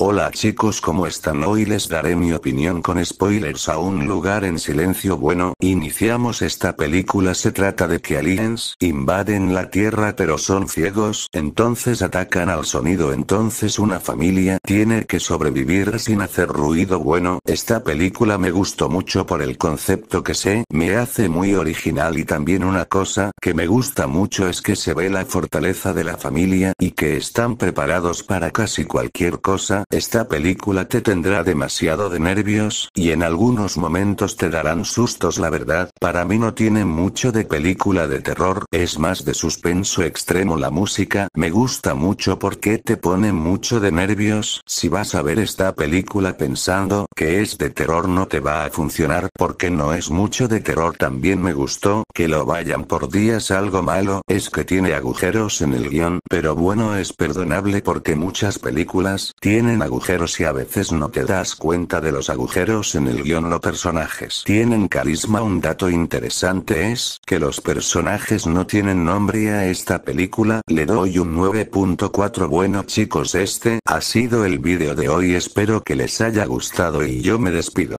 Hola chicos, ¿cómo están? Hoy les daré mi opinión con spoilers a un lugar en silencio bueno. Iniciamos esta película se trata de que aliens invaden la Tierra pero son ciegos, entonces atacan al sonido, entonces una familia tiene que sobrevivir sin hacer ruido bueno. Esta película me gustó mucho por el concepto que sé. me hace muy original y también una cosa que me gusta mucho es que se ve la fortaleza de la familia y que están preparados para casi cualquier cosa esta película te tendrá demasiado de nervios, y en algunos momentos te darán sustos la verdad, para mí no tiene mucho de película de terror, es más de suspenso extremo la música, me gusta mucho porque te pone mucho de nervios, si vas a ver esta película pensando que es de terror no te va a funcionar porque no es mucho de terror también me gustó, que lo vayan por días algo malo, es que tiene agujeros en el guión, pero bueno es perdonable porque muchas películas tienen agujeros y a veces no te das cuenta de los agujeros en el guión. Los personajes tienen carisma. Un dato interesante es que los personajes no tienen nombre a esta película le doy un 9.4. Bueno chicos, este ha sido el vídeo de hoy. Espero que les haya gustado y yo me despido.